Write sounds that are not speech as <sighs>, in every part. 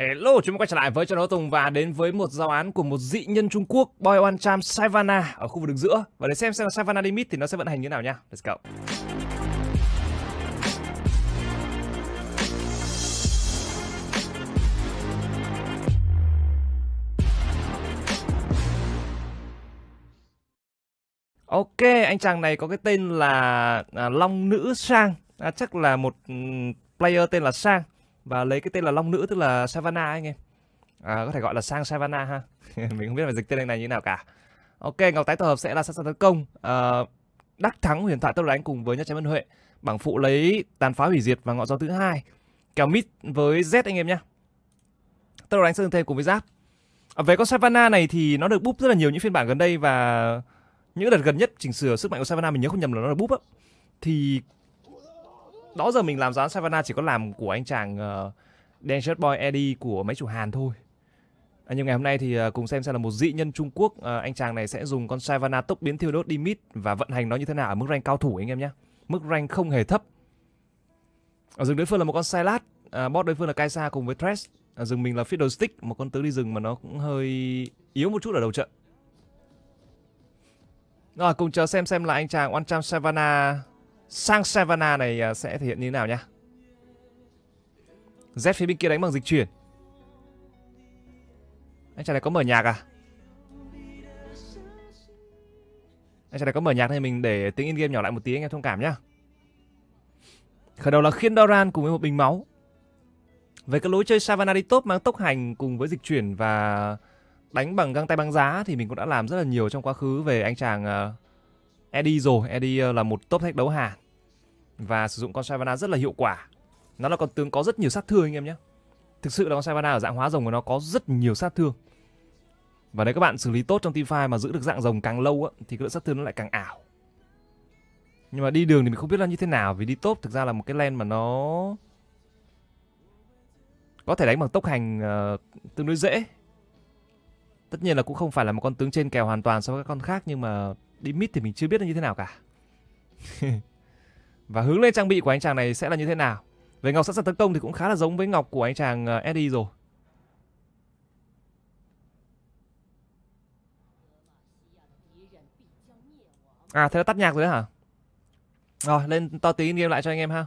Hello, chúng ta quay trở lại với Trần Đỗ Tùng và đến với một giao án của một dị nhân Trung Quốc, Boy One Charm Savannah ở khu vực đường giữa. Và để xem xem là Savannah Limit thì nó sẽ vận hành như thế nào nha. Let's go. Ok, anh chàng này có cái tên là à, Long Nữ Sang, à, chắc là một ừ, player tên là Sang và lấy cái tên là long nữ tức là Savannah anh em à, có thể gọi là sang Savannah ha <laughs> mình không biết phải dịch tên này như nào cả ok ngọc tái tổ hợp sẽ là sẵn sàng tấn công à, đắc thắng huyền thoại tốc độ đánh cùng với nhất trái văn huệ bảng phụ lấy tàn phá hủy diệt và ngọn gió thứ hai kéo mít với z anh em nhé tốc độ đánh sơn thêm cùng với giáp à, về con Savannah này thì nó được búp rất là nhiều những phiên bản gần đây và những đợt gần nhất chỉnh sửa sức mạnh của Savannah mình nhớ không nhầm là nó được búp á thì đó giờ mình làm gián Savannah chỉ có làm của anh chàng uh, ờ, Dangerous Boy Eddie của mấy chủ Hàn thôi À, nhưng ngày hôm nay thì ờ, cùng xem xem là một dị nhân Trung Quốc à, anh chàng này sẽ dùng con Savannah tốc biến thiêu đốt Dimit và vận hành nó như thế nào ở mức rank cao thủ anh em nhé mức rank không hề thấp ở rừng đối phương là một con Silas à, boss đối phương là Kaisa cùng với Thresh ở rừng mình là Stick, một con tướng đi rừng mà nó cũng hơi yếu một chút ở đầu trận rồi cùng chờ xem xem là anh chàng One Charm Savannah sang Savannah này à, sẽ thể hiện như thế nào nhá. Z phía bên kia đánh bằng dịch chuyển. Anh chàng này có mở nhạc à? Anh chàng này có mở nhạc thì mình để tiếng in game nhỏ lại một tí anh em thông cảm nhá. Khởi đầu là khiên Doran cùng với một bình máu. Về cái lối chơi Savannah đi top mang tốc hành cùng với dịch chuyển và đánh bằng găng tay băng giá thì mình cũng đã làm rất là nhiều trong quá khứ về anh chàng uh, Eddie rồi. Eddie ờ, là một top thách đấu Hàn. Và sử dụng con Savannah rất là hiệu quả. Nó là con tướng có rất nhiều sát thương anh em nhé. Thực sự là con Savannah ở dạng hóa rồng của nó có rất nhiều sát thương. Và nếu các bạn xử lý tốt trong team fight mà giữ được dạng rồng càng lâu á, thì cái lượng sát thương nó lại càng ảo. Nhưng mà đi đường thì mình không biết là như thế nào vì đi top thực ra là một cái len mà nó có thể đánh bằng tốc hành uh, tương đối dễ. Tất nhiên là cũng không phải là một con tướng trên kèo hoàn toàn so với các con khác nhưng mà đi mid thì mình chưa biết là như thế nào cả <laughs> và hướng lên trang bị của anh chàng này sẽ là như thế nào về ngọc sẵn sàng tấn công thì cũng khá là giống với ngọc của anh chàng ờ, Eddie rồi À thế là tắt nhạc rồi đấy hả? Rồi lên to tí game lại cho anh em ha.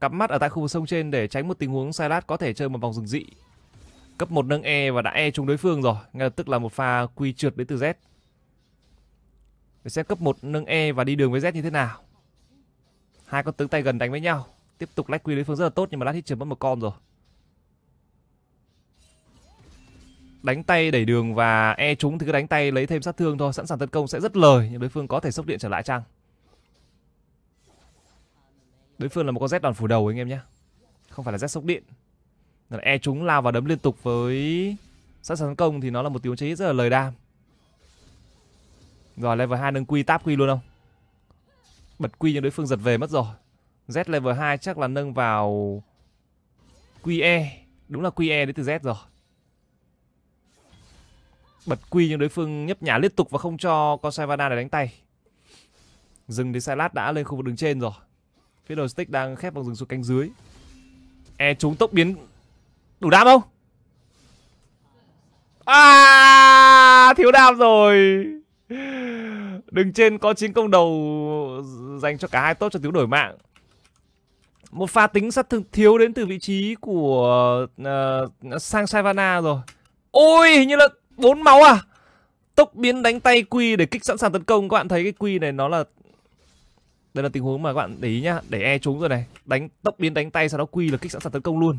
Cặp mắt ở tại khu vực sông trên để tránh một tình huống sai lát có thể chơi một vòng rừng dị. Cấp 1 nâng E và đã E trúng đối phương rồi. Ngay lập tức là một pha quy trượt đến từ Z để xem cấp 1 nâng E và đi đường với Z như thế nào. Hai con tướng tay gần đánh với nhau. Tiếp tục lách quy đối phương rất là tốt nhưng mà lát hit trượt mất một con rồi. Đánh tay đẩy đường và E chúng thì cứ đánh tay lấy thêm sát thương thôi. Sẵn sàng tấn công sẽ rất lời nhưng đối phương có thể sốc điện trở lại chăng. Đối phương là một con Z đòn phủ đầu anh em nhé. Không phải là Z sốc điện. E chúng lao vào đấm liên tục với sẵn sàng tấn công thì nó là một tiếng chế rất là lời đam. Rồi level 2 nâng quy táp quy luôn không? Bật quy nhưng đối phương giật về mất rồi. Z level 2 chắc là nâng vào QE. Đúng là QE đến từ Z rồi. Bật quy nhưng đối phương nhấp nhả liên tục và không cho con Savannah để đánh tay. Dừng thì Silas đã lên khu vực đường trên rồi. Phía đầu stick đang khép bằng rừng xuống cánh dưới. E chúng tốc biến đủ đam không? À, thiếu đam rồi đừng trên có chiến công đầu dành cho cả hai tốt cho thiếu đổi mạng. Một pha tính sát thương thiếu đến từ vị trí của uh, Sang Savana rồi. Ôi, hình như là bốn máu à? Tốc biến đánh tay quy để kích sẵn sàng tấn công. Các bạn thấy cái quy này nó là... Đây là tình huống mà các bạn để ý nhá. Để e trúng rồi này. Đánh tốc biến đánh tay sau đó quy là kích sẵn sàng tấn công luôn.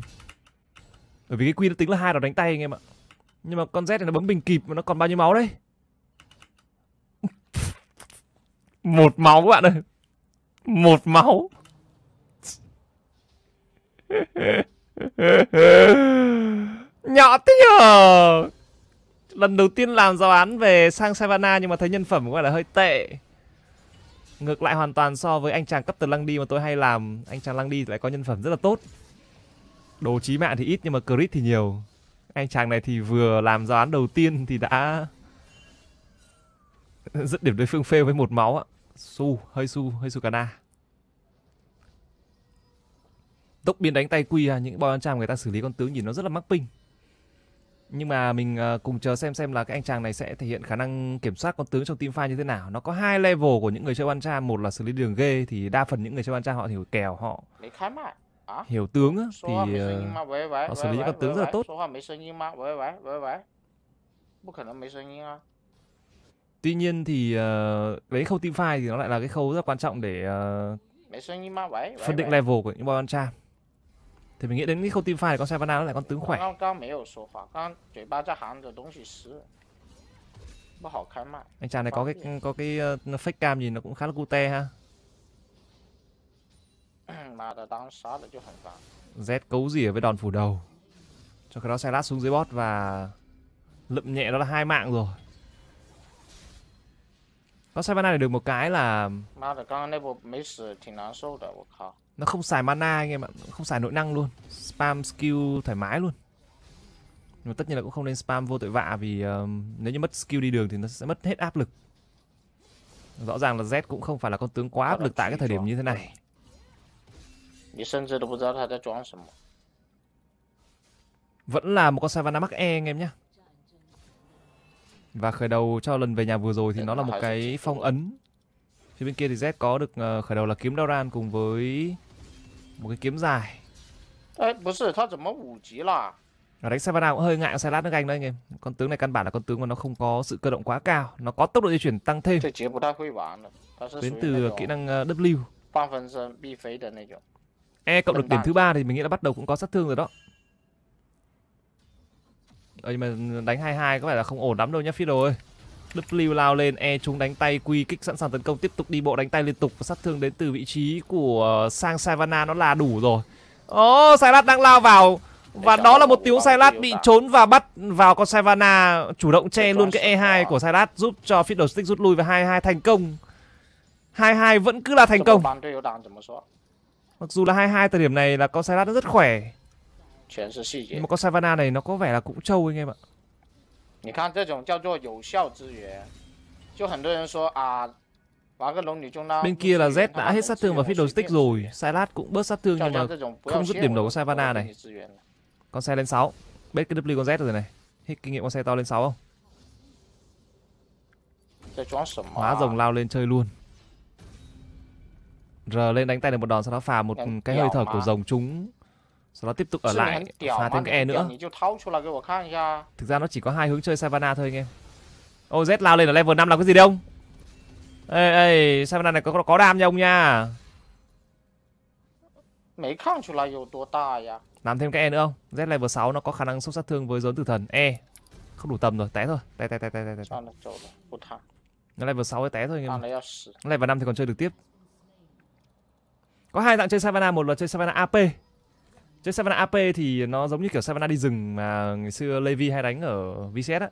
Bởi vì cái quy nó tính là hai đòn đánh tay anh em ạ. Nhưng mà con Z này nó bấm bình kịp mà nó còn bao nhiêu máu đấy? một máu các bạn ơi một máu nhỏ tí nhờ lần đầu tiên làm giáo án về sang savana nhưng mà thấy nhân phẩm của bạn là hơi tệ ngược lại hoàn toàn so với anh chàng cấp từ lăng đi mà tôi hay làm anh chàng lăng đi lại có nhân phẩm rất là tốt đồ chí mạng thì ít nhưng mà crit thì nhiều anh chàng này thì vừa làm giáo án đầu tiên thì đã <laughs> dẫn điểm đối phương phê với một máu ạ Su, hơi su, hơi su cana. Tốc biến đánh tay quy à, những bọn anh chàng người ta xử lý con tướng nhìn nó rất là mắc ping. Nhưng mà mình ờ, cùng chờ xem xem là cái anh chàng này sẽ thể hiện khả năng kiểm soát con tướng trong team fight như thế nào. Nó có hai level của những người chơi Ban Cha, một là xử lý đường ghê thì đa phần những người chơi Ban Cha họ hiểu kèo, họ à? hiểu tướng thì ờ, họ xử lý những con tướng rất là tốt tuy nhiên thì uh, ờ, đấy khâu team fight thì nó lại là cái khâu rất quan trọng để uh, phân định level của những boy con trai thì mình nghĩ đến cái khâu team fight thì con Savannah nó lại con tướng khỏe anh chàng này có cái có cái uh, fake cam gì nó cũng khá là cute ha <clears throat> Z cấu gì ở với đòn phủ đầu cho cái đó xe lát xuống dưới bot và lượm nhẹ đó là hai mạng rồi con sai mana để được một cái là nó không xài mana anh em ạ, không xài nội năng luôn Spam skill thoải mái luôn Nhưng mà tất nhiên là cũng không nên spam vô tội vạ vì uh, nếu như mất skill đi đường thì nó sẽ mất hết áp lực Rõ ràng là Z cũng không phải là con tướng quá áp lực tại cái thời điểm như thế này Vẫn là một con Savannah Mach E anh em nhé và khởi đầu cho lần về nhà vừa rồi thì dạ, nó là một cái phong ấn. Phía bên kia thì Z có được ờ, khởi đầu là kiếm Doran cùng với một cái kiếm dài. Ê, 不是,他怎么五级了? Ở đánh Savannah cũng hơi ngại sai lát nước Anh đấy anh em. Con tướng này căn bản là con tướng mà nó không có sự cơ động quá cao, nó có tốc độ di chuyển tăng thêm. Đến từ kỹ năng ờ, W. E cộng được điểm thứ ba thì mình nghĩ là bắt đầu cũng có sát thương rồi đó. Ờ, nhưng mà đánh 22 có vẻ là không ổn lắm đâu nhá Fiddle ơi. W lao lên, E chúng đánh tay, quy kích sẵn sàng tấn công, tiếp tục đi bộ đánh tay liên tục và sát thương đến từ vị trí của Sang Savannah nó là đủ rồi. Ồ, oh, Silas đang lao vào và đó là một tiếng Silas bị trốn và bắt vào con Savannah chủ động che luôn cái E2 của Silas giúp cho Fiddle Stick rút lui và 22 thành công. 22 vẫn cứ là thành công. Mặc dù là 22 thời điểm này là con Silas rất khỏe. Mà con Savannah này nó có vẻ là cũng trâu anh em ạ. 你看这种叫做有效资源，就很多人说啊，Bên kia là Z đã hết sát thương và fit đồ stick rồi, Silas cũng bớt sát thương nhưng mà không rút điểm đầu của Savannah này. Con xe lên 6, bết cái W con Z rồi này. Hết kinh nghiệm con xe to lên 6 không? Hóa rồng lao lên chơi luôn. R lên đánh tay được một đòn sau đó phà một cái hơi thở của rồng chúng sau đó tiếp tục ở lại phá thêm cái E nữa Thực ra nó chỉ có hai hướng chơi Savana thôi anh em Ô Z lao lên ở level 5 làm cái gì đấy ông Ê ê Savana này có, có đam nha ông nha à? Làm thêm cái E nữa không Z level 6 nó có khả năng xúc sát thương với dốn tử thần E Không đủ tầm rồi té thôi Té té té té té Nó level 6 té thôi anh em Level 5 thì còn chơi được tiếp Có hai dạng chơi Savana một là chơi Savana AP Chứ Savannah AP thì nó giống như kiểu Savannah đi rừng mà ngày xưa Levi hay đánh ở VCS á.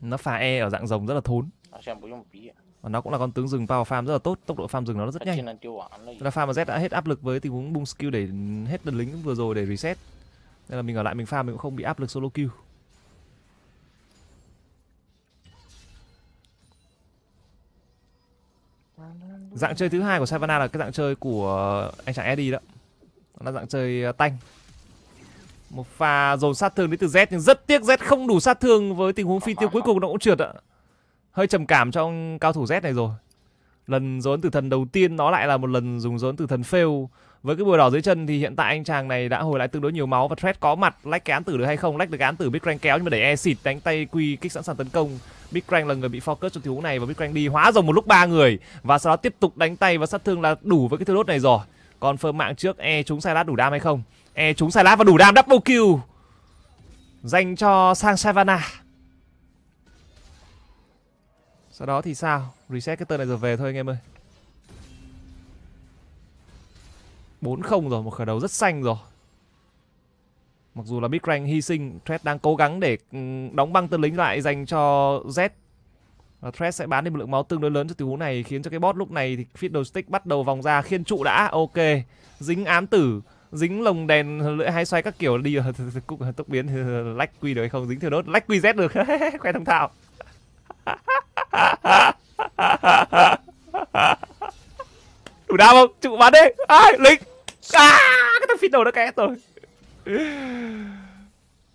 Nó phá E ở dạng rồng rất là thốn. À? Và nó cũng là con tướng rừng power farm rất là tốt, tốc độ farm rừng nó rất nhanh. Nên là farm và Z đã hết áp lực với tình huống bung skill để hết đợt lính vừa rồi để reset. Nên là mình ở lại mình farm mình cũng không bị áp lực solo kill. Dạng chơi thứ hai của Savannah là cái dạng chơi của anh chàng Eddie đó là dạng chơi à, tanh một pha dồn sát thương đến từ Z nhưng rất tiếc Z không đủ sát thương với tình huống phi tiêu cuối cùng nó cũng trượt ạ. Hơi trầm cảm trong cao thủ Z này rồi. Lần dồn tử thần đầu tiên nó lại là một lần dùng dồn tử thần fail. Với cái bùa đỏ dưới chân thì hiện tại anh chàng này đã hồi lại tương đối nhiều máu và Thread có mặt lách cái án tử được hay không, lách được cái án tử Big Crank kéo nhưng mà để e xịt đánh tay quy kích sẵn sàng tấn công. Big Crank là người bị focus trong tình huống này và Big Crank đi hóa rồng một lúc ba người và sau đó tiếp tục đánh tay và sát thương là đủ với cái thứ đốt này rồi con phơm mạng trước E chúng trúng lát đủ đam hay không E chúng trúng lát và đủ đam double kill Dành cho Sang Savannah Sau đó thì sao Reset cái tên này rồi về thôi anh em ơi 4-0 rồi Một khởi đầu rất xanh rồi Mặc dù là Big Rank hy sinh Thread đang cố gắng để ừ, đóng băng tân lính lại dành cho Z và Thresh sẽ bán đi một lượng máu tương đối lớn cho tình huống này khiến cho cái bot lúc này thì Fiddlestick bắt đầu vòng ra khiên trụ đã. Ok. Dính ám tử, dính lồng đèn lưỡi hai xoay các kiểu đi <laughs> cúc tốc biến <laughs> lách quy được hay không? Dính thừa đốt, lách quy Z được. <laughs> Khoe thông thạo. Đủ đau không? Trụ bắn đi. Ai, lính. À, cái thằng Fiddle nó kẹt rồi. tôi Tại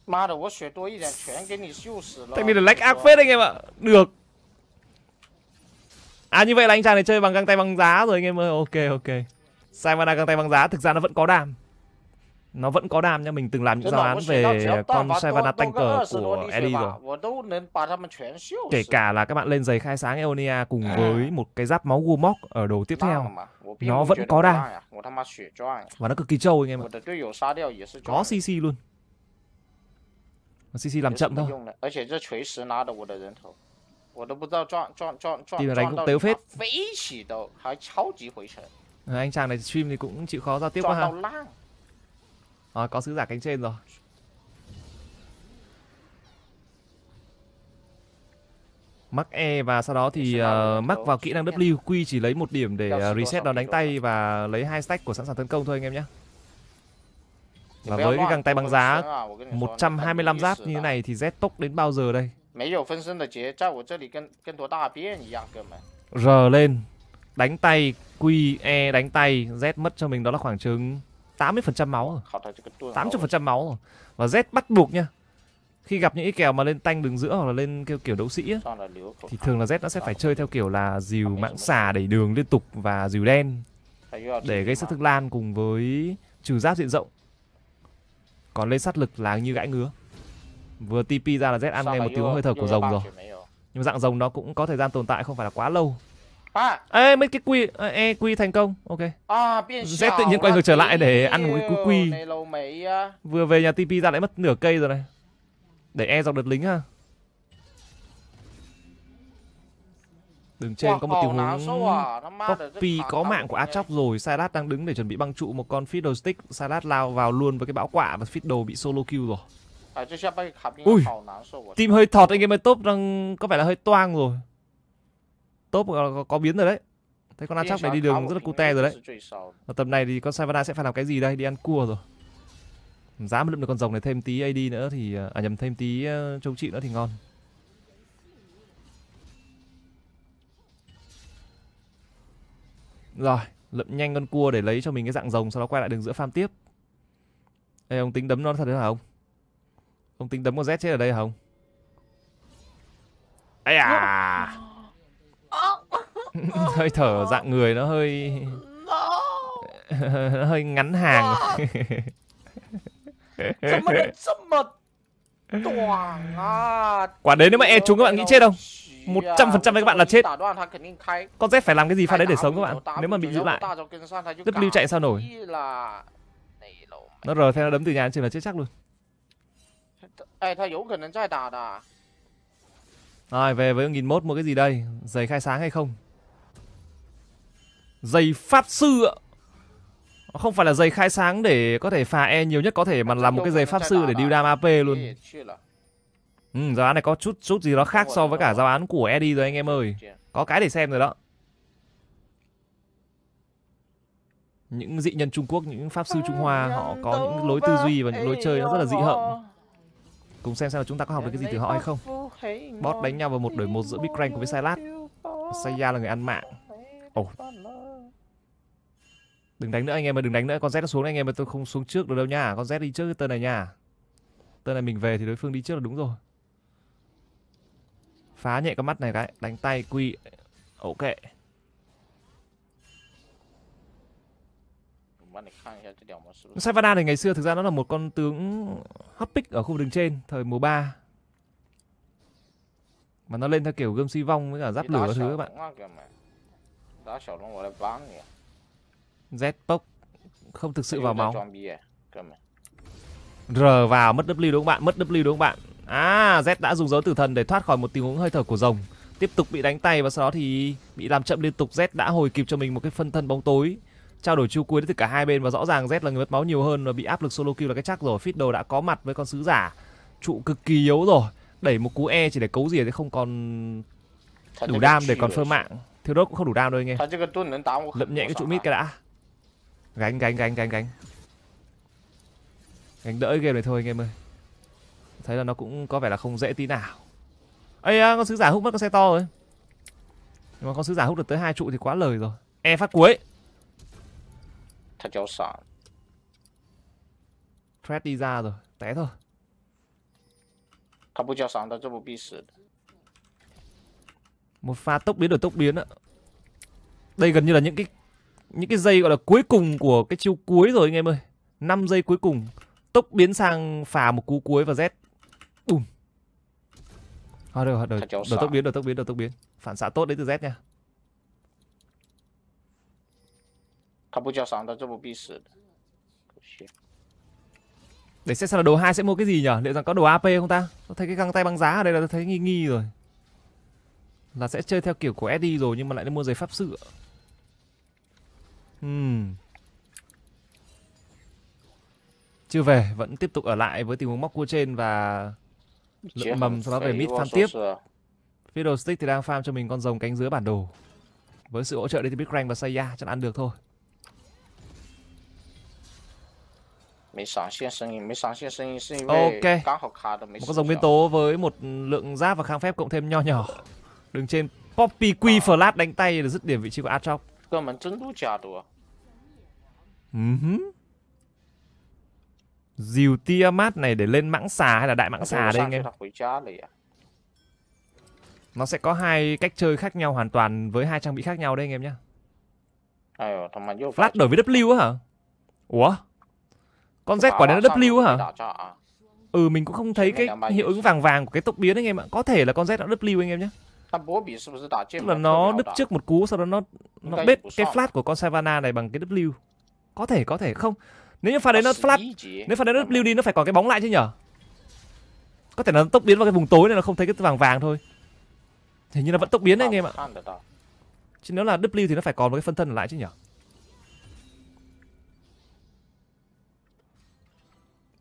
妈的，我血多一点全给你秀死了！对面的 lách ác phết anh em ạ. Được, À như vậy là anh chàng này chơi bằng găng tay băng giá rồi anh em ơi. Ok ok. Saimana găng tay băng giá thực ra nó vẫn có đam. Nó vẫn có đam nha, mình từng làm những giáo án về con Saivana Tanker của Eddie rồi. Kể cả là các bạn lên giày khai sáng Eonia cùng à. với một cái giáp máu Gumok ở đồ tiếp theo. Nó vẫn có đam. À, Và nó cực kỳ trâu anh em ạ. Có CC luôn. CC làm chậm thôi. 我都不知道撞撞撞撞 thì là đánh cũng tếu phết à, anh chàng này stream thì cũng chịu khó giao tiếp quá ha à, có sứ giả cánh trên rồi mắc E và sau đó thì uh, à, mắc vào kỹ năng W Q chỉ lấy một điểm để uh, reset đó đánh tay và lấy hai stack của sẵn sàng tấn công thôi anh em nhé. Và với cái găng tay băng giá 125 à, giáp như thế này thì Z tốc đến bao giờ đây? 没有分身的结，在我这里跟跟坨大便一样，哥们。R lên, đánh tay Q E đánh tay Z mất cho mình đó là khoảng chừng 80% máu rồi. 80% máu rồi. Và Z bắt buộc nha. Khi gặp những cái kèo mà lên tanh đường giữa hoặc là lên kiểu, kiểu đấu sĩ ấy, thì thường là Z nó sẽ phải chơi theo kiểu là dìu mạng xà đẩy đường liên tục và dìu đen để gây sát thương lan cùng với trừ giáp diện rộng. Còn lên sát lực là như gãi ngứa vừa TP ra là Z ăn ngay một tiếng hơi thở của rồng rồi nhưng dạng rồng nó cũng có thời gian tồn tại không phải là quá lâu À. Ê, mấy cái quy à, e quy thành công. Ok. À, Z tự nhiên quay ngược trở lại để ăn một cái quy. Vừa về nhà TP ra lại mất nửa cây rồi này. Để E dọc đợt lính ha. Đường trên có một tình huống à? copy có mạng của Achok rồi. Salat đang đứng để chuẩn bị băng trụ một con stick Salat lao vào luôn với cái bão quả và Fiddle bị solo kill rồi. À, Ui, tìm hơi thọt anh em ơi, top đang có vẻ là hơi toang rồi Top có, có biến rồi đấy Thấy con chắc này đi đường rất là cute rồi đấy Ở tầm này thì con Savannah sẽ phải làm cái gì đây, đi ăn cua rồi Giá mà lượm được con rồng này thêm tí AD nữa thì à, à nhầm thêm tí châu à, trị nữa thì ngon Rồi, lượm nhanh con cua để lấy cho mình cái dạng rồng Sau đó quay lại đường giữa farm tiếp Ê ông tính đấm nó thật đấy hả ông? Ông tính đấm con Z chết ở đây không? Ây à <laughs> Hơi thở dạng người nó hơi nó <laughs> hơi ngắn hàng <laughs> Quả đấy nếu mà e trúng các bạn nghĩ chết không? một trăm phần trăm các bạn là chết Con Z phải làm cái gì pha đấy để sống các bạn Nếu mà bị giữ lại đứt lưu chạy sao nổi Nó rờ theo nó đấm từ nhà trên là chết chắc luôn Ê, thầy Vũ Kình anh sai tà tà. Rồi, về với ông nghìn mốt mua cái gì đây? Giày khai sáng hay không? Giày pháp sư ạ. Không phải là giày khai sáng để có thể phà e nhiều nhất có thể mà làm một cái giày pháp sư để điêu đam AP luôn. Ừ, giáo án này có chút chút gì đó khác so với cả giáo án của Eddie rồi anh em ơi. Có cái để xem rồi đó. Những dị nhân Trung Quốc, những pháp sư Trung Hoa họ có những lối tư duy và những lối chơi nó rất là dị hợm cùng xem xem là chúng ta có học được cái gì từ họ hay không Boss đánh nhau vào một đổi một giữa Big Crank cùng với Silas Saya là người ăn mạng Ồ oh. Đừng đánh nữa anh em mà đừng đánh nữa Con Z nó xuống anh em mà tôi không xuống trước được đâu nha Con Z đi trước cái tên này nha Tên này mình về thì đối phương đi trước là đúng rồi Phá nhẹ con mắt này cái Đánh tay quy Ok Savannah này ngày xưa thực ra nó là một con tướng hấp pick ở khu vực đường trên thời mùa 3 mà nó lên theo kiểu gươm suy vong với cả giáp lửa thứ các bạn Z bốc không thực sự vào máu R vào mất W đúng không bạn mất W đúng không bạn à Z đã dùng dấu tử thần để thoát khỏi một tình huống hơi thở của rồng tiếp tục bị đánh tay và sau đó thì bị làm chậm liên tục Z đã hồi kịp cho mình một cái phân thân bóng tối trao đổi chu cuối đến từ cả hai bên và rõ ràng Z là người mất máu nhiều hơn và bị áp lực solo kill là cái chắc rồi. Fiddle đã có mặt với con sứ giả trụ cực kỳ yếu rồi. Đẩy một cú E chỉ để cấu gì thì không còn đủ đam để còn phơ mạng. Thiếu đốt cũng không đủ đam đâu anh em. Lậm nhẹ cái trụ mít cái đã. Gánh gánh gánh gánh gánh. Gánh đỡ game này thôi anh em ơi. Thấy là nó cũng có vẻ là không dễ tí nào. Ây con sứ giả hút mất con xe to rồi. Nhưng mà con sứ giả hút được tới hai trụ thì quá lời rồi. E phát cuối. Thật cháu sợ Thread đi ra rồi, té thôi Không cho sóng tao cho một bị sự Một pha tốc biến rồi tốc biến ạ Đây gần như là những cái Những cái dây gọi là cuối cùng của cái chiêu cuối rồi anh em ơi 5 giây cuối cùng Tốc biến sang phà một cú cuối và Z Bùm Thôi được rồi, đổi, đổi tốc biến, đổi tốc biến, đổi tốc biến Phản xạ tốt đấy từ Z nha 他不交闪他这不必死的，可惜。Để xét xem là đồ 2 sẽ mua cái gì nhở Liệu rằng có đồ AP không ta? Tôi thấy cái găng tay băng giá ở đây là tôi thấy nghi nghi rồi. Là sẽ chơi theo kiểu của SD rồi nhưng mà lại đi mua giày pháp sự. Hmm. Chưa về, vẫn tiếp tục ở lại với tình huống móc cua trên và lượn mầm sau đó về mid farm tiếp. Fiddlestick thì đang farm cho mình con rồng cánh dưới bản đồ. Với sự hỗ trợ đến từ Big Rank và Saya chắc ăn được thôi. Mấy sáng xuyên sinh mấy sáng xuyên sinh ý sinh Ok Các học khá được mấy Một dòng biến tố với một lượng giáp và kháng phép cộng thêm nho nhỏ Đứng trên Poppy Q à. Flash đánh tay là dứt điểm vị trí của Atrox Cơ mình chân đu trả đùa ừ Dìu mát này để lên mãng xà hay là đại mãng xà đây anh em à. Nó sẽ có hai cách chơi khác nhau hoàn toàn với hai trang bị khác nhau đây anh em nhá. Ờ, Flat đổi với W hả? Ủa? Con Z quả đấy là W hả? Ừ mình cũng không thấy cái hiệu ứng vàng vàng của cái tốc biến anh em ạ. Có thể là con Z đã W anh em nhé. Tức là nó đứt trước một cú sau đó nó nó bết cái flat của con Savannah này bằng cái W. Có thể có thể không. Nếu như pha đấy nó flat, nếu pha đấy nó W đi nó phải còn cái bóng lại chứ nhở? Có thể là nó tốc biến vào cái vùng tối này nó không thấy cái vàng vàng thôi. Hình như là vẫn tốc biến đấy anh em ạ. Chứ nếu là W thì nó phải còn một cái phân thân lại chứ nhở?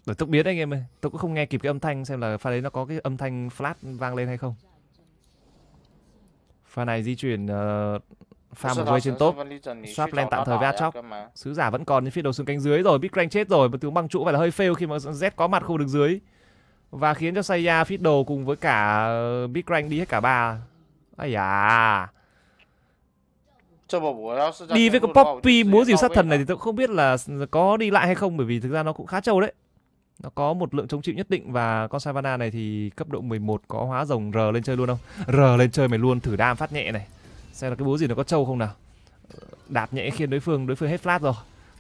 Rồi tốc biến anh em ơi, tôi cũng không nghe kịp cái âm thanh xem là pha đấy nó có cái âm thanh flat vang lên hay không. Pha này di chuyển uh, pha một quay trên top, swap lên tạm thời với Atrox. Sứ giả vẫn còn trên phía đầu xương cánh dưới rồi, Big Rank chết rồi, một tướng băng trụ phải là hơi fail khi mà Z có mặt khu đường dưới. Và khiến cho Saya fit đồ cùng với cả ờ, Big Rank đi hết cả ba. Ây à. Đi với cái Poppy muốn dìu sát thần này thì tôi không biết là có đi lại hay không bởi vì thực ra nó cũng khá trâu đấy nó có một lượng chống chịu nhất định và con Savana này thì cấp độ 11 có hóa rồng R lên chơi luôn không? R lên chơi mày luôn thử đam phát nhẹ này. Xem là cái búa gì nó có trâu không nào. Đạp nhẹ khiến đối phương đối phương hết flat rồi.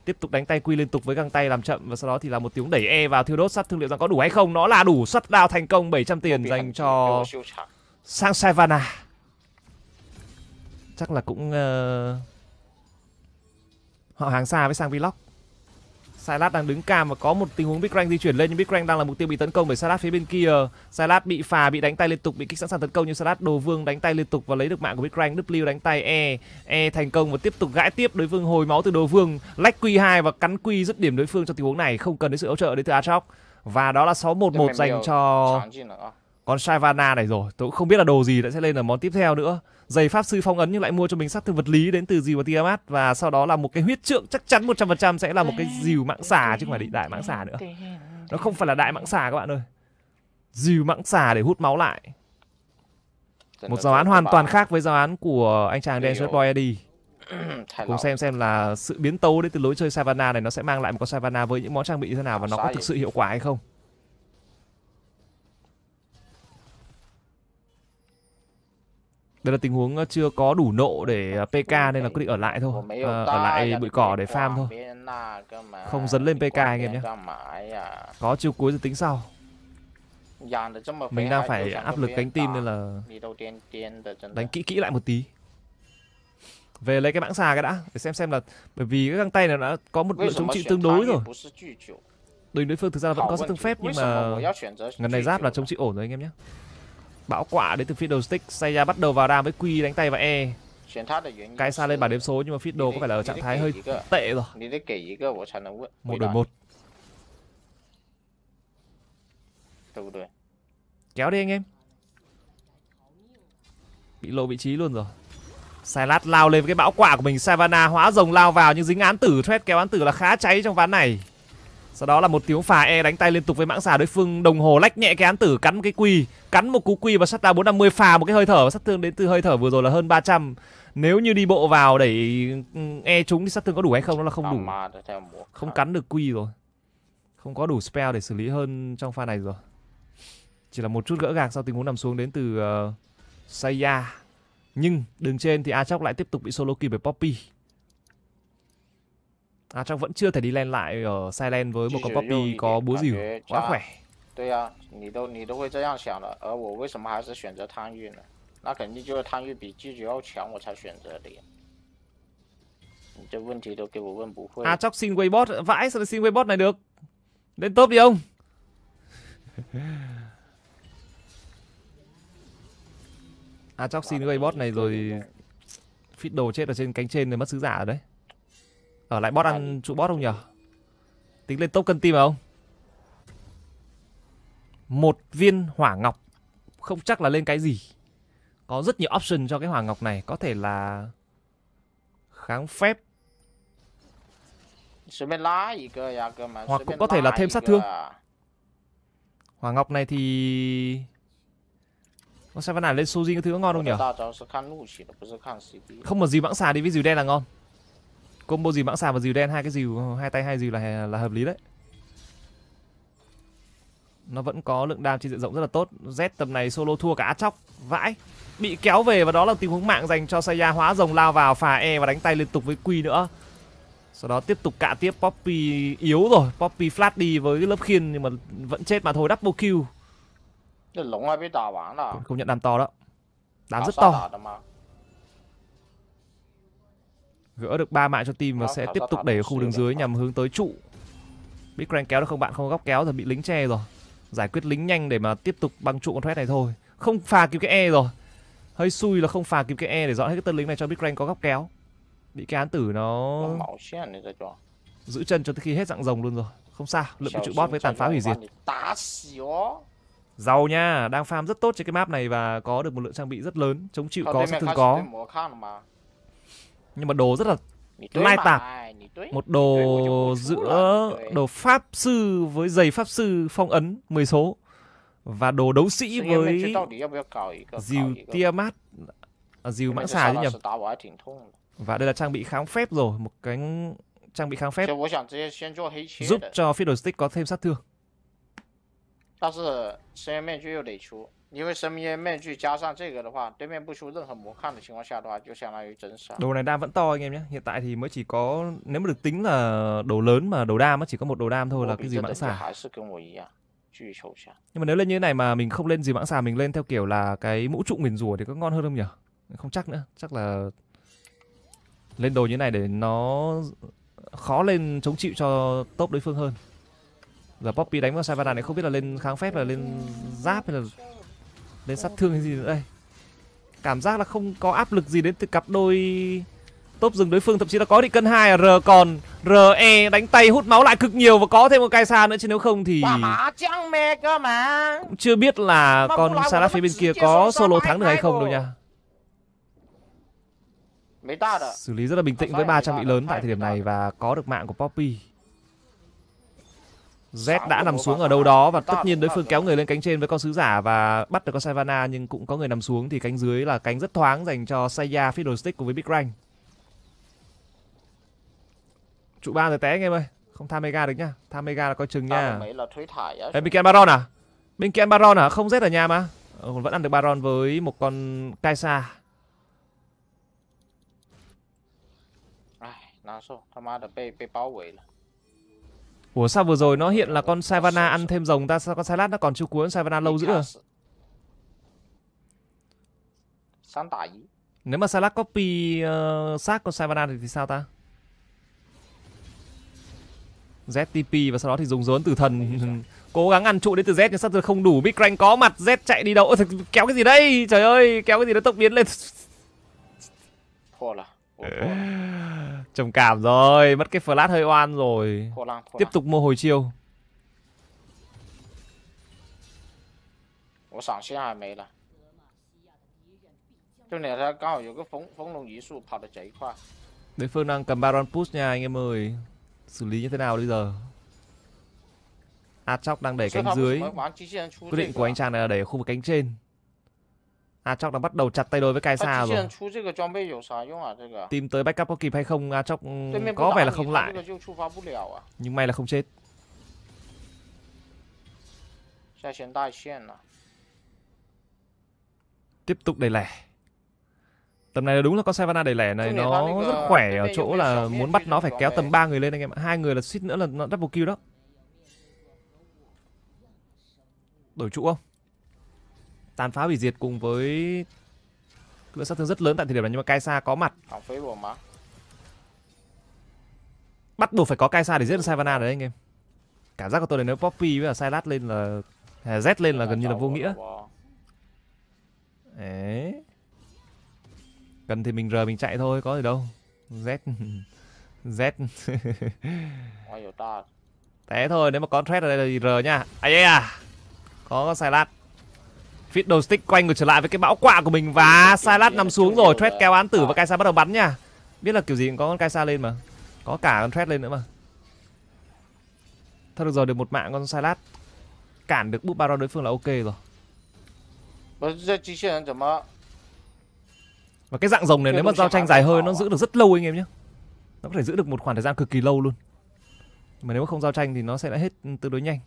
Tiếp tục đánh tay quy liên tục với găng tay làm chậm và sau đó thì là một tiếng đẩy E vào thiêu đốt sắt thương liệu rằng có đủ hay không? Nó là đủ sắt đao thành công 700 tiền dành cho sang Savana. Chắc là cũng uh... họ hàng xa với sang Vlog. Silas đang đứng cam và có một tình huống Big Rang di chuyển lên nhưng Big Rang đang là mục tiêu bị tấn công bởi Silas phía bên kia. Silas bị phà, bị đánh tay liên tục, bị kích sẵn sàng tấn công nhưng Silas đồ vương đánh tay liên tục và lấy được mạng của Big Rang. W đánh tay E, E thành công và tiếp tục gãi tiếp đối phương hồi máu từ đồ vương, lách Q2 và cắn Q dứt điểm đối phương trong tình huống này không cần đến sự hỗ trợ đến từ Aatrox. Và đó là 6-1-1 dành cho con Shyvana này rồi. Tôi cũng không biết là đồ gì đã sẽ lên ở món tiếp theo nữa giày pháp sư phong ấn nhưng lại mua cho mình sát thương vật lý đến từ dìu và tiamat và sau đó là một cái huyết trượng chắc chắn 100% sẽ là một cái dìu mạng xà chứ không phải đại mạng xà nữa nó không phải là đại mạng xà các bạn ơi dìu mạng xà để hút máu lại một giáo án hoàn toàn khác với giáo án của anh chàng Dance Boy ID cùng xem xem là sự biến tấu đến từ lối chơi Savannah này nó sẽ mang lại một con Savannah với những món trang bị như thế nào và nó có thực sự hiệu quả hay không đây là tình huống ờ, chưa có đủ nộ để ờ, ờ, PK nên là quyết định ở lại thôi à, ở lại bụi cỏ để farm thôi không dấn lên PK anh em nhé à. có chiều cuối rồi tính sau mình đang phải áp lực cánh tim nên là đánh kỹ kỹ lại một tí về lấy cái mãng xà cái đã để xem xem là bởi vì cái găng tay này đã có một lượng chống chịu tương đối rồi đội đối phương thực ra là vẫn có sát thương phép nhưng mà ngần này giáp là chống chịu ổn rồi anh em nhé Bão quả đến từ Fiddle Stick. Saya bắt đầu vào ram với Q đánh tay và E. Cái xa lên bảng đếm số nhưng mà Fiddle có vẻ là ở trạng thái hơi tệ rồi. Một đổi một. Kéo đi anh em. Bị lộ vị trí luôn rồi. Sai lát lao lên với cái bão quả của mình Savannah hóa rồng lao vào nhưng dính án tử Thread kéo án tử là khá cháy trong ván này sau đó là một tiếng phà E đánh tay liên tục với mãng xà đối phương Đồng hồ lách nhẹ cái án tử cắn cái quy Cắn một cú quy và sát đao 450 phà một cái hơi thở Và sát thương đến từ hơi thở vừa rồi là hơn 300 Nếu như đi bộ vào để ừ, E chúng thì sát thương có đủ hay không Nó là không đủ Không cắn được quy rồi Không có đủ spell để xử lý hơn trong pha này rồi Chỉ là một chút gỡ gạc sau tình huống nằm xuống đến từ uh, ờ, Saya Nhưng đường trên thì Achok lại tiếp tục bị solo kill bởi Poppy À chắc vẫn chưa thể đi len lại ở Silent với một con Poppy có búa rìu quá khỏe. à, tôi không biết. 对呀、啊，你都你都会这样想了，而我为什么还是选择贪欲呢？那肯定就是贪欲比拒绝要强，我才选择的。你这问题都给我问不会。À Chóc xin Waybot, vãi sao xin Waybot này được? Lên top đi ông. <laughs> À Chóc xin Waybot này rồi fit đồ chết ở trên cánh trên rồi mất sứ giả rồi đấy. Ở ờ, lại bot ăn trụ bot không nhỉ? Tính lên token tim không? Một viên hỏa ngọc không chắc là lên cái gì. Có rất nhiều option cho cái hỏa ngọc này, có thể là kháng phép. Hoặc cũng có thể là thêm sát thương. À? Hỏa ngọc này thì con sao văn ả lên Sojin cái thứ ngon không nhỉ? Không mà gì bãng xà đi với gì đen là ngon combo gì mãng xà và dìu đen hai cái dìu hai tay hai dìu là là hợp lý đấy nó vẫn có lượng đam trên diện rộng rất là tốt z tầm này solo thua cả át chóc vãi bị kéo về và đó là tình huống mạng dành cho saya hóa rồng lao vào phà e và đánh tay liên tục với q nữa sau đó tiếp tục cạ tiếp poppy yếu rồi poppy flat đi với lớp khiên nhưng mà vẫn chết mà thôi double kill không nhận đam to đó đam rất to Gỡ được ba mạng cho team và vâng, sẽ tiếp tục đẩy ở khu đường dưới nhằm hướng tới trụ. Big Crank kéo được không bạn? Không có góc kéo thì bị lính che rồi. Giải quyết lính nhanh để mà tiếp tục băng trụ con threat này thôi. Không phà kịp cái E rồi. Hơi xui là không phà kịp cái E để dọn hết cái tên lính này cho Big Crank có góc kéo. Bị cái án tử nó giữ chân cho tới khi hết dạng rồng luôn rồi. Không sao, lượng của trụ bot với tàn phá hủy diệt. Giàu nha, đang farm rất tốt trên cái map này và có được một lượng trang bị rất lớn, chống chịu có sẽ thường có nhưng mà đồ rất là lai tạp một đồ giữa đồ pháp sư với giày pháp sư phong ấn 10 số và đồ đấu sĩ với diều tia mát à, diều mãng xà chứ nhầm và đây là trang bị kháng phép rồi một cái trang bị kháng phép giúp cho stick có thêm sát thương 因为神明面具加上这个的话，对面不出任何魔抗的情况下的话，就相当于真杀。đồ này đam vẫn to anh em nhé. Hiện tại thì mới chỉ có nếu mà được tính là đồ lớn mà đồ đam nó chỉ có một đồ đam thôi là cái gì mãng xà. Nhưng mà nếu lên như thế này mà mình không lên gì mãng xà mình lên theo kiểu là cái mũ trụ nguyền rủa thì có ngon hơn không nhỉ? Không chắc nữa, chắc là lên đồ như này để nó khó lên chống chịu cho top đối phương hơn. Giờ Poppy đánh vào Savannah này không biết là lên kháng phép là lên giáp hay là đến sát thương hay gì nữa đây cảm giác là không có áp lực gì đến từ cặp đôi top rừng đối phương thậm chí là có định cân hai à, r còn re đánh tay hút máu lại cực nhiều và có thêm một cái xa nữa chứ nếu không thì cũng chưa biết là con Salah phía bên kia có solo thắng được hay không đâu nha xử lý rất là bình tĩnh với ba trang bị lớn tại thời điểm này và có được mạng của Poppy Z đã nằm xuống ở đâu đó và tất nhiên đối phương kéo người lên cánh trên với con sứ giả và bắt được con Savannah nhưng cũng có người nằm xuống thì cánh dưới là cánh rất thoáng dành cho Saya Fiddlestick cùng với Big Rank. Trụ ba rồi té anh em ơi, không tham mega được nhá. Tham mega là coi chừng nha. Ê, bên kia Baron à? Bên kia Baron à? Không Z ở nhà mà. Ừ, vẫn ăn được Baron với một con Kaisa. Ai, 难受，他妈的被被包围了。Ủa sao vừa rồi nó hiện là con Savana ăn thêm rồng ta sao con Salat nó còn chưa cuốn Savana lâu dữ à? Sáng tải Nếu mà Salat copy uh, xác con Savana thì, thì sao ta? ZTP và sau đó thì dùng dốn từ thần cố gắng ăn trụ đến từ Z nhưng sao giờ không đủ Big Rank có mặt Z chạy đi đâu Ôi, kéo cái gì đây trời ơi kéo cái gì nó tốc biến lên thôi là <sighs> Trầm cảm rồi, mất cái flash hơi oan rồi. Khổ lắm, khổ Tiếp lắm. tục mua hồi chiêu. Tôi phương đang cầm Baron Push nha anh em ơi. Xử lý như thế nào bây giờ? Atox đang đẩy cánh dưới. Quyết định của anh chàng này là đẩy khu vực cánh trên. A Chóc đã bắt đầu chặt tay đôi với Kai Sa rồi. Tìm tới backup có kịp hay không, A ừ, có vẻ là không lại. À? Nhưng may là không chết. À? Tiếp tục đẩy lẻ. Tầm này là đúng là con Savannah đẩy lẻ này nó rất khỏe ở chỗ là muốn bắt nó phải kéo tầm 3 người lên anh em ạ. Hai người là suýt nữa là nó double kill đó. Đổi trụ không? tàn phá hủy diệt cùng với lượng sát thương rất lớn tại thời điểm này nhưng mà Kaisa có mặt. Bắt buộc phải có Kaisa để giết được Savannah đấy anh em. Cảm giác của tôi là nếu Poppy với là Silas lên là Z lên là gần như là vô nghĩa. Đấy. Cần thì mình R mình chạy thôi, có gì đâu. Z <laughs> Z Té thôi, nếu mà có thread ở đây thì gì R nha. Ai à. Có, có Fiddlestick quay ngược trở lại với cái bão quạ của mình và Silas nằm xuống rồi. Thread kéo án tử và Kaisa bắt đầu bắn nha. Biết là kiểu gì cũng có con Kaisa lên mà. Có cả con Thread lên nữa mà. Thôi được rồi, được một mạng con Silas. Cản được búp Baron đối phương là ok rồi. Và cái dạng rồng này nếu mà giao tranh dài hơi nó giữ được rất lâu anh em nhé. Nó có thể giữ được một khoảng thời gian cực kỳ lâu luôn. Mà nếu mà không giao tranh thì nó sẽ lại hết tương đối nhanh.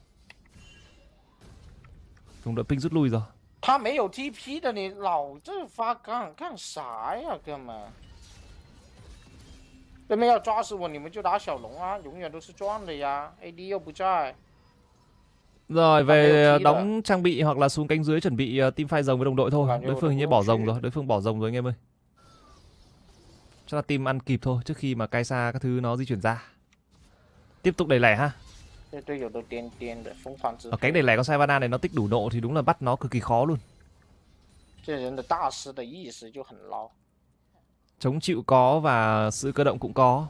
Đồng đội ping rút lui rồi. 他没有 TP 的，你老这发杠干啥呀，哥们？对面要抓死我，你们就打小龙啊，永远都是赚的呀。AD 又不在。Rồi về đóng trang bị hoặc là xuống cánh dưới chuẩn bị ờ, team fight rồng với đồng đội thôi. Đối phương hình như bỏ rồng rồi, đối phương bỏ rồng rồi anh em ơi. Chắc là team ăn kịp thôi trước khi mà Kaisa các thứ nó di chuyển ra. Tiếp tục đẩy lẻ ha. Thế tôi hiểu được tiền tiền không phản Ở cánh để lẻ con Savana này nó tích đủ độ thì đúng là bắt nó cực kỳ khó luôn. Chống chịu có và sự cơ động cũng có.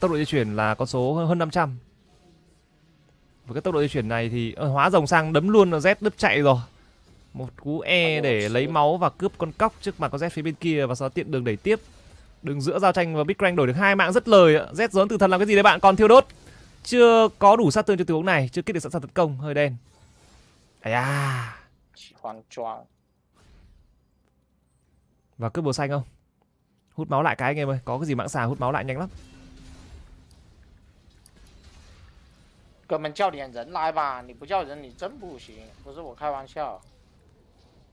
Tốc độ di chuyển là con số hơn 500. Với cái tốc độ di chuyển này thì ờ, hóa rồng sang đấm luôn là Z đứt chạy rồi. Một cú E để lấy máu và cướp con cóc trước mặt con Z phía bên kia và sau đó tiện đường đẩy tiếp. Đường giữa giao tranh và Big Crank đổi được hai mạng rất lời. Z dón từ thần làm cái gì đấy bạn? Còn thiêu đốt chưa có đủ sát thương cho tình huống này chưa kích được sẵn sàng tấn công hơi đen Ây à choang choang và cướp bồ xanh không hút máu lại cái anh em ơi có cái gì mạng xà hút máu lại nhanh lắm 哥们叫点人来吧，你不叫人你真不行，不是我开玩笑。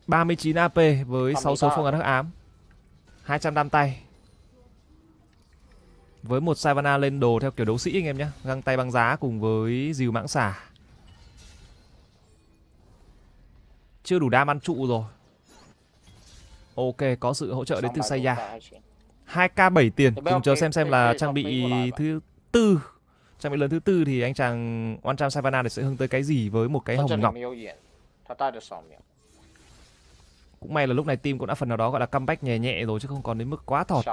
39 AP với 6 số phong ấn hắc ám. 200 đam tay với một Savana lên đồ theo kiểu đấu sĩ anh em nhé găng tay băng giá cùng với dìu mãng xả chưa đủ đam ăn trụ rồi ok có sự hỗ trợ đến từ Saya 2k7 tiền cùng chờ xem xem là trang bị thứ tư trang bị lớn thứ tư thì anh chàng One Trăm Savana sẽ hướng tới cái gì với một cái hồng ngọc cũng may là lúc này team cũng đã phần nào đó gọi là comeback nhẹ nhẹ rồi chứ không còn đến mức quá thọt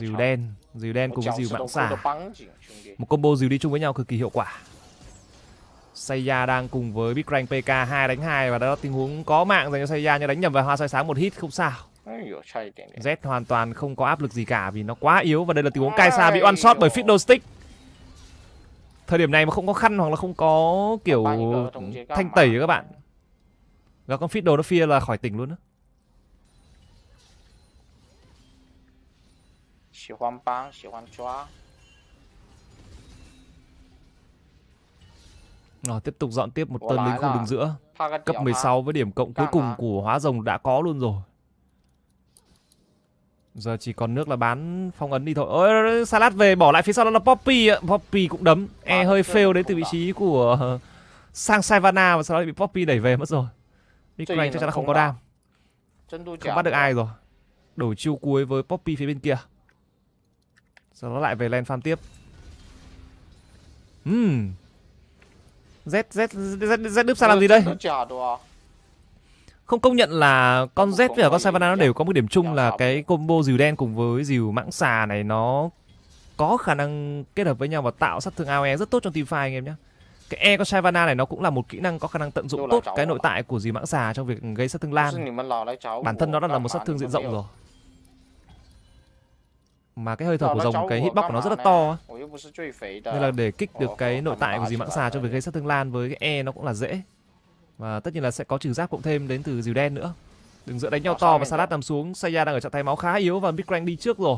dìu đen dìu đen cùng với dìu mạng xả một combo dìu đi chung với nhau cực kỳ hiệu quả Seiya đang cùng với Big Rank PK 2 đánh 2 và đó là tình huống có mạng dành cho Seiya nhưng đánh nhầm vào hoa soi sáng một hit không sao. Z hoàn toàn không có áp lực gì cả vì nó quá yếu và đây là tình huống Kai'Sa bị one shot bởi Fiddle Stick. Thời điểm này mà không có khăn hoặc là không có kiểu thanh tẩy các bạn. Gặp con Fiddle nó phia là khỏi tỉnh luôn đó. 喜欢帮，喜欢抓. tiếp tục dọn tiếp một Ủa tân đến khu đường giữa. Cấp 16 với điểm cộng cuối cùng của hóa rồng đã có luôn rồi. Giờ chỉ còn nước là bán phong ấn đi thôi. Ôi, Salad về bỏ lại phía sau đó là Poppy Poppy cũng đấm. E hơi fail đến từ vị trí của <laughs> sang Savannah và sau đó bị Poppy đẩy về mất rồi. Big Bang chắc chắn là không có đam. Không bắt được ai rồi. Đổi chiêu cuối với Poppy phía bên kia. Rồi nó lại về lên farm tiếp Hmm Z, Z, Z, Z, Z đúp sao làm gì đây? Không công nhận là con Z với con Savannah nó đều có một điểm chung là cái combo dìu đen cùng với dìu mãng xà này nó có khả năng kết hợp với nhau và tạo sát thương AoE rất tốt trong teamfight anh em nhé. Cái E con Savannah này nó cũng là một kỹ năng có khả năng tận dụng tốt cái nội tại của dì mãng xà trong việc gây sát thương lan. Bản thân nó đã là một sát thương diện rộng rồi mà cái hơi thở ờ, của rồng cái hitbox của nó rất là to nên là để kích được cái nội tại của dì mãng xà cho việc gây sát thương lan với cái e nó cũng là dễ và tất nhiên là sẽ có trừ giáp cộng thêm đến từ dìu đen nữa đừng giữa đánh nhau ờ, to và salad nằm xuống saya đang ở trạng thái máu khá yếu và big đi trước rồi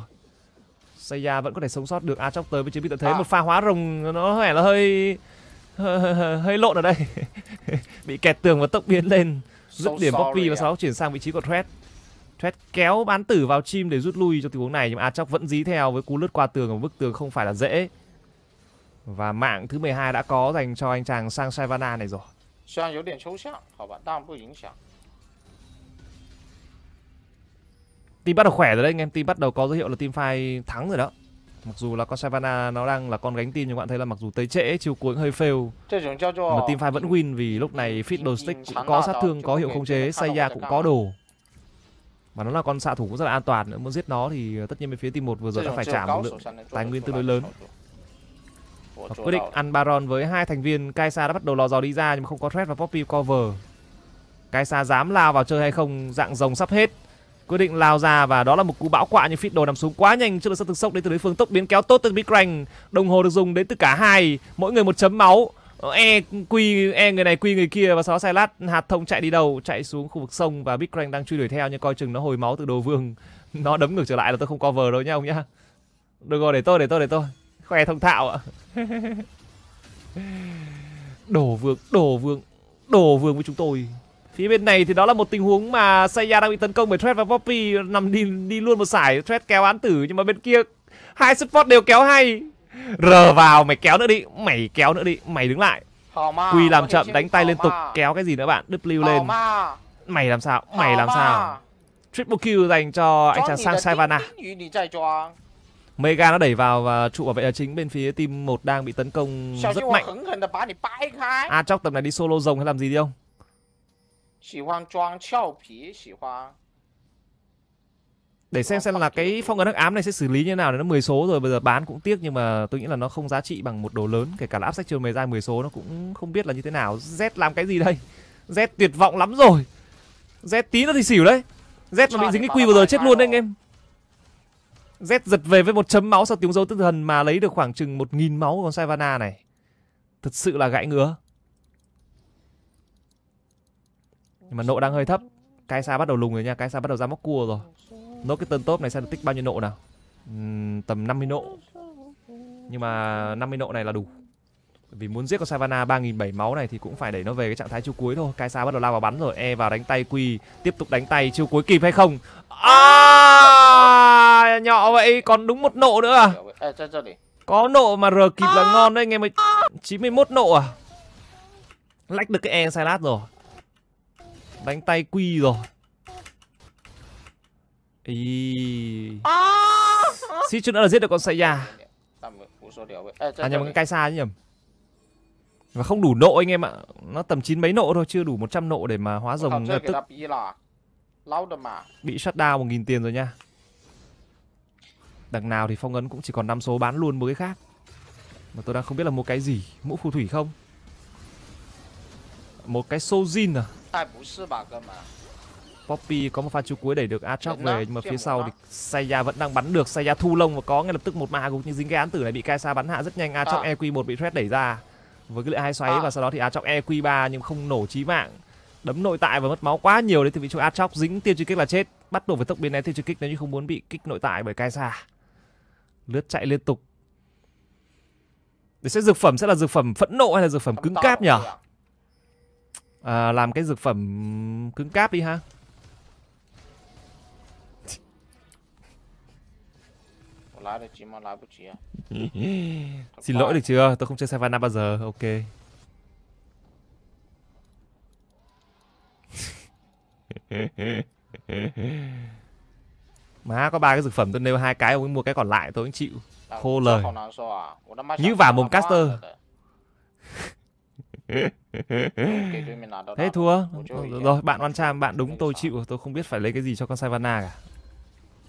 saya vẫn có thể sống sót được a chóc tới với chiến bị tận thế à. một pha hóa rồng nó vẻ là hơi hơi lộn ở đây <laughs> bị kẹt tường và tốc biến lên dứt điểm poppy và sau đó chuyển sang vị trí của thread Threat kéo bán tử vào chim để rút lui trong tình huống này nhưng mà Atrox vẫn dí theo với cú lướt qua tường ở bức tường không phải là dễ. Và mạng thứ 12 đã có dành cho anh chàng Sang Savana này rồi. Team bắt đầu khỏe rồi đấy anh em, team bắt đầu có dấu hiệu là team fight thắng rồi đó. Mặc dù là con Savana nó đang là con gánh team nhưng các bạn thấy là mặc dù tới trễ chiều cuối hơi fail. Mà team fight vẫn win vì lúc này Fiddlestick cũng có sát thương có hiệu khống chế, Saya cũng có đồ mà nó là con xạ thủ cũng rất là an toàn nữa muốn giết nó thì ờ, tất nhiên bên phía team một vừa rồi đã phải trả một lượng tài nguyên tương đối lớn và quyết định ăn baron với hai thành viên kaisa đã bắt đầu lò dò đi ra nhưng mà không có threat và poppy cover kaisa dám lao vào chơi hay không dạng rồng sắp hết quyết định lao ra và đó là một cú bão quạ nhưng fit đồ nằm xuống quá nhanh trước được sát thực sốc đến từ đối phương tốc biến kéo tốt từ big rank đồng hồ được dùng đến từ cả hai mỗi người một chấm máu Ờ, e quy e người này quy người kia và sau đó xe lát hạt thông chạy đi đầu chạy xuống khu vực sông và big Crank đang truy đuổi theo nhưng coi chừng nó hồi máu từ đồ vương <laughs> nó đấm ngược trở lại là tôi không cover đâu nhá ông nhá được rồi để tôi để tôi để tôi khoe thông thạo ạ <laughs> đổ vương đổ vương đổ vương với chúng tôi phía bên này thì đó là một tình huống mà Seiya đang bị tấn công bởi Thread và Poppy nằm đi đi luôn một sải Thread kéo án tử nhưng mà bên kia hai support đều kéo hay Rờ vào mày kéo nữa đi Mày kéo nữa đi Mày đứng lại Quy làm chậm đánh tay liên tục Kéo cái gì nữa bạn W lên Mày làm sao Mày làm sao Triple kill dành cho anh chàng sang Savana Mega nó đẩy vào và trụ bảo vệ là chính bên phía team một đang bị tấn công rất mạnh. a à, chóc tầm này đi solo rồng hay làm gì đi không? để xem xem là cái phong ấn hắc ám này sẽ xử lý như thế nào nó 10 số rồi bây giờ bán cũng tiếc nhưng mà tôi nghĩ là nó không giá trị bằng một đồ lớn kể cả là áp sách trường mề dai 10 số nó cũng không biết là như thế nào z làm cái gì đây z tuyệt vọng lắm rồi z tí nó thì xỉu đấy z mà bị dính cái quy vừa giờ chết luôn đấy anh em z giật về với một chấm máu sau tiếng dấu tức thần mà lấy được khoảng chừng một nghìn máu con savana này thật sự là gãy ngứa nhưng mà nộ đang hơi thấp cái xa bắt đầu lùng rồi nha cái xa bắt đầu ra móc cua rồi Nốt cái tên top này sẽ được tích bao nhiêu nộ nào uhm, Tầm 50 nộ Nhưng mà 50 nộ này là đủ Vì muốn giết con Savana 3.700 máu này Thì cũng phải đẩy nó về cái trạng thái chiêu cuối thôi Kaisa bắt đầu lao vào bắn rồi E vào đánh tay Quy Tiếp tục đánh tay chiêu cuối kịp hay không à, Nhỏ vậy còn đúng một nộ nữa à Có nộ mà R kịp là ngon đấy Nghe mày 91 nộ à Lách được cái E sai rồi Đánh tay Quy rồi Ý. À! Xít chút nữa là giết được con Saya. À nhầm cái cai xa chứ nhầm. Và không đủ nộ anh em ạ. Nó tầm chín mấy nộ thôi, chưa đủ 100 nộ để mà hóa rồng lập tức. Bị shut down 1000 tiền rồi nha. Đằng nào thì phong ấn cũng chỉ còn 5 số bán luôn một cái khác. Mà tôi đang không biết là mua cái gì, mũ phù thủy không? Một cái Sojin à? Poppy có một pha chú cuối đẩy được Atrox về nhưng mà phía sau thì Saya vẫn đang bắn được Saya thu lông và có ngay lập tức một ma gục nhưng dính cái án tử này bị Kaisa bắn hạ rất nhanh Atrox à. EQ1 bị Thread đẩy ra với cái lệ hai xoáy à. và sau đó thì Atrox EQ3 nhưng không nổ chí mạng đấm nội tại và mất máu quá nhiều đấy thì bị chỗ Atrox dính tiêu truy kích là chết bắt đầu với tốc biến né tiêu truy kích nếu như không muốn bị kích nội tại bởi Kaisa lướt chạy liên tục để sẽ dược phẩm sẽ là dược phẩm phẫn nộ hay là dược phẩm cứng cáp nhỉ à, làm cái dược phẩm cứng cáp đi ha Lái được chỉ mà lái bất à? <laughs> Xin lỗi được chưa? Tôi không chơi Savannah bao giờ. Ok. <laughs> Má có ba cái dược phẩm tôi nêu hai cái ông ấy mua cái còn lại tôi cũng chịu. À, Khô lời. À? Như vả mồm caster. Thế thua. Rồi bạn Oan Cham bạn đúng tôi chịu, tôi không biết phải lấy cái gì cho con Savannah cả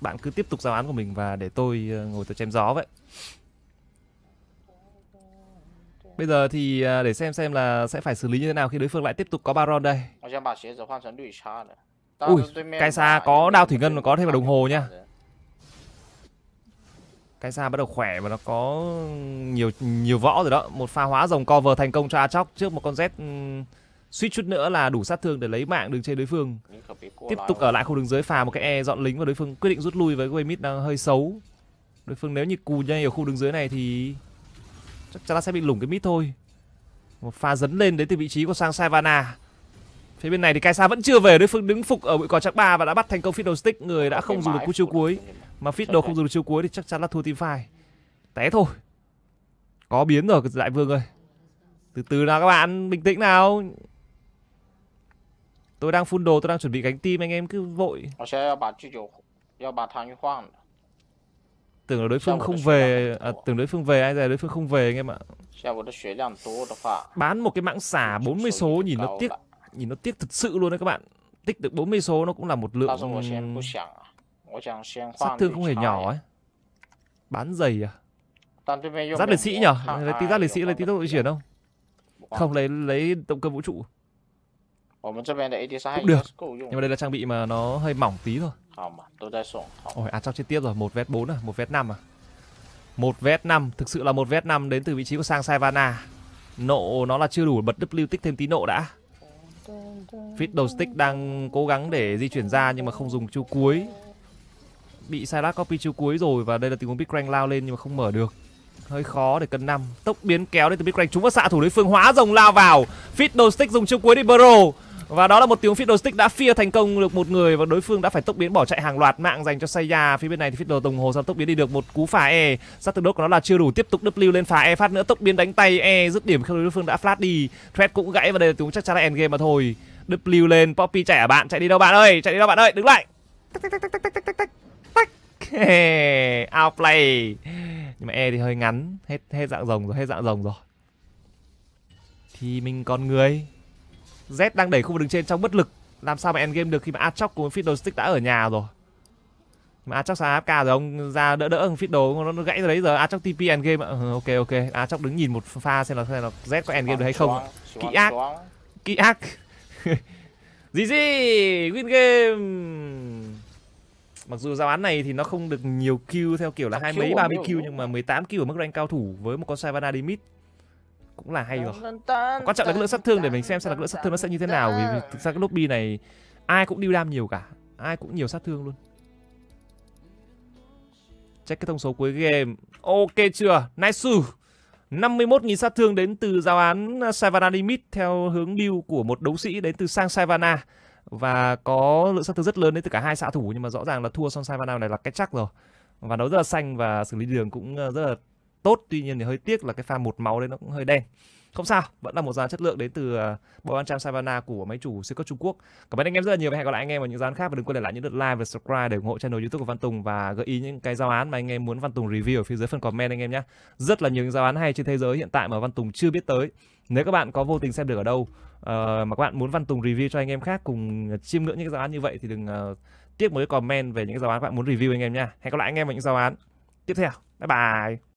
bạn cứ tiếp tục giáo án của mình và để tôi ờ, ngồi tôi chém gió vậy Bây giờ thì ờ, để xem xem là sẽ phải xử lý như thế nào khi đối phương lại tiếp tục có Baron đây. Ui, cái xa có đao thủy ngân và có thêm cả đồng hồ nha. Cái xa bắt đầu khỏe và nó có nhiều nhiều võ rồi đó. Một pha hóa rồng cover thành công cho Atrox trước một con Z suýt chút nữa là đủ sát thương để lấy mạng đường trên đối phương tiếp tục ở lại khu đường dưới phà một cái e dọn lính và đối phương quyết định rút lui với Waymit đang hơi xấu đối phương nếu như cù nhanh ở khu đường dưới này thì chắc chắn là sẽ bị lủng cái mít thôi một pha dấn lên đến từ vị trí của sang Savana phía bên này thì sa vẫn chưa về đối phương đứng phục ở bụi cỏ chắc ba và đã bắt thành công Fiddle Stick người đã không dùng được cú chiêu cuối mà Fiddle không dùng được chiêu cuối thì chắc chắn là thua team fight té thôi có biến rồi đại vương ơi từ từ nào các bạn bình tĩnh nào Tôi đang phun đồ, tôi đang chuẩn bị gánh tim anh em cứ vội. Tưởng là đối phương không về, à, tưởng đối phương về, ai ra đối phương không về anh em ạ. Bán một cái mãng xả 40 số nhìn nó tiếc, nhìn nó tiếc thật sự luôn đấy các bạn. Tích được 40 số nó cũng là một lượng sát à? thương không hề nhỏ ấy. Bán giày à? Giáp liệt sĩ nhở? Lấy tí giáp liệt sĩ lấy tí tốc độ chuyển không? Không lấy lấy động cơ vũ trụ. 我们这边的 AD3 cũng được nhưng mà đây là trang bị mà nó hơi mỏng tí thôi à, ôi à trong chết tiếp rồi một vét 4 à một vét 5 à một vét 5 thực sự là một vét 5 đến từ vị trí của sang Saivana nộ nó là chưa đủ bật W tích thêm tí nộ đã Fit đầu stick đang cố gắng để di chuyển ra nhưng mà không dùng chiêu cuối bị Silas copy chiêu cuối rồi và đây là tình huống Big Crank lao lên nhưng mà không mở được hơi khó để cân năm tốc biến kéo đến từ Big Crank chúng vào xạ thủ đối phương hóa rồng lao vào Fit đầu stick dùng chiêu cuối đi Burrow và đó là một tiếng stick đã phia thành công được một người và đối phương đã phải tốc biến bỏ chạy hàng loạt mạng dành cho Saya. Phía bên này thì Fiddle đồng hồ sang tốc biến đi được một cú phá E. Sát tương đốc của nó là chưa đủ tiếp tục W lên phá E phát nữa tốc biến đánh tay E dứt điểm khi đối phương đã flat đi. Thread cũng gãy và đây là tiếng chắc chắn là end game mà thôi. W lên Poppy chạy ở bạn chạy đi đâu bạn ơi chạy đi đâu bạn ơi đứng lại. Outplay. Nhưng mà E thì hơi ngắn, hết hết dạng rồng rồi, hết dạng rồng rồi. Thì mình còn người Z đang đẩy khu vực đường trên trong bất lực làm sao mà game được khi mà Atrox cùng Fiddle Stick đã ở nhà rồi mà Atrox sang AFK rồi ông ra đỡ đỡ ông Fiddle nó, nó gãy rồi đấy giờ Atrox TP game ừ, ok ok Atrox đứng nhìn một pha xem là xem là Z có game được hay không kỹ ác kỹ ác <laughs> gì gì win game mặc dù giao án này thì nó không được nhiều kill theo kiểu là hai mấy à, ba mươi kill nhưng mà 18 kill ở mức rank cao thủ với một con Savannah đi cũng là hay rồi quan trọng là cái lượng sát thương để mình xem xem là lượng sát thương nó sẽ như thế nào vì thực ra cái lobby này ai cũng điêu đam nhiều cả ai cũng nhiều sát thương luôn check cái thông số cuối game ok chưa nice 51.000 sát thương đến từ giao án Savana Limit theo hướng build của một đấu sĩ đến từ sang Savana và có lượng sát thương rất lớn đến từ cả hai xạ thủ nhưng mà rõ ràng là thua son Savana này là cái chắc rồi và nó rất là xanh và xử lý đường cũng ờ, rất là tốt tuy nhiên thì hơi tiếc là cái pha một máu đấy nó cũng hơi đen không sao vẫn là một dàn chất lượng đến từ à, bộ ăn trang savana của máy chủ siêu cấp trung quốc cảm ơn anh em rất là nhiều và hẹn gặp lại anh em ở những dàn khác và đừng quên để lại những lượt like và subscribe để ủng hộ channel youtube của văn tùng và gợi ý những cái giao án mà anh em muốn văn tùng review ở phía dưới phần comment anh em nhé rất là nhiều những giao án hay trên thế giới hiện tại mà văn tùng chưa biết tới nếu các bạn có vô tình xem được ở đâu uh, mà các bạn muốn văn tùng review cho anh em khác cùng chiêm ngưỡng những giao án như vậy thì đừng uh, tiếc mới comment về những giao án các bạn muốn review anh em nha hẹn gặp lại anh em ở những giao án tiếp theo bye bye